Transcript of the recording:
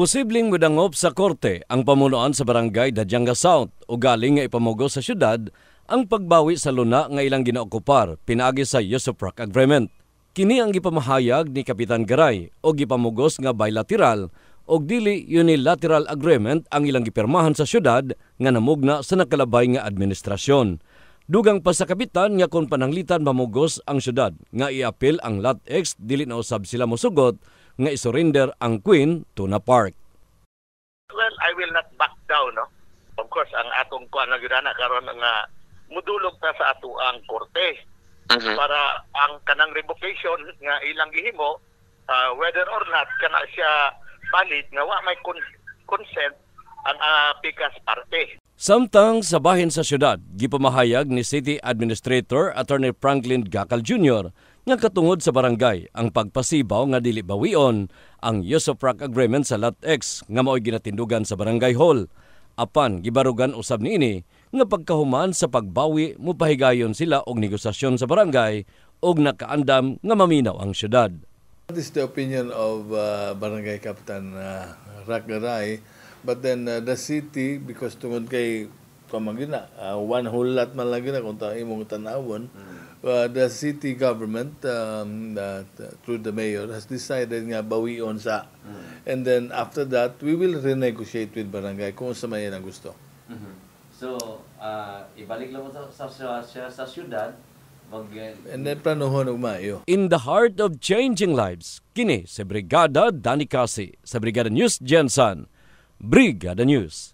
Posibleng mudangob sa korte ang pamunuan sa barangay Dadyanga South o galing nga ipamugo sa syudad ang pagbawi sa luna nga ilang ginaokupar pinaagi sa Yusuprak Agreement. Kini ang gipamahayag ni Kapitan Garay o gipamugos nga bilateral o dili unilateral agreement ang ilang gipirmahan sa syudad nga namugna sa nakalabay nga administrasyon. Dugang pa sa kapitan nga kon pananglitan mamugos ang syudad nga iapil ang Lot X dili na usab sila mosugot nga isurrender ang Queen Tuna Park. Well, I will not back down, no. Of course, ang atong kuan nga gidana karon nga mudulog ta sa ato ang korte uh-huh. para ang kanang revocation nga ilang gihimo uh, whether or not kana siya valid nga wa may con- consent ang uh, ah, bigas parte. Samtang sa bahin sa syudad, gipamahayag ni City Administrator Attorney Franklin Gakal Jr. nga katungod sa barangay ang pagpasibaw nga dili bawion ang use of rock agreement sa Lot LATX nga mao'y ginatindugan sa barangay hall. Apan gibarugan usab niini nga pagkahuman sa pagbawi mo pahigayon sila og negosasyon sa barangay og nakaandam nga maminaw ang syudad. What is the opinion of uh, Barangay Captain uh, ah, Rock Garay? But then uh, the city, because tungod kay kamagina, uh, one whole lot man lang gina kung ta imong tanawon, mm. uh, the city government um, uh, through the mayor has decided nga bawion sa. Mm. And then after that, we will renegotiate with barangay kung sa may ang gusto. Mm-hmm. So, uh, ibalik lang mo sa, sa, sa, sa syudad, And then planuhon og In the heart of changing lives, kini sa Brigada Danikasi, sa Brigada News Jensen. Brygga the News.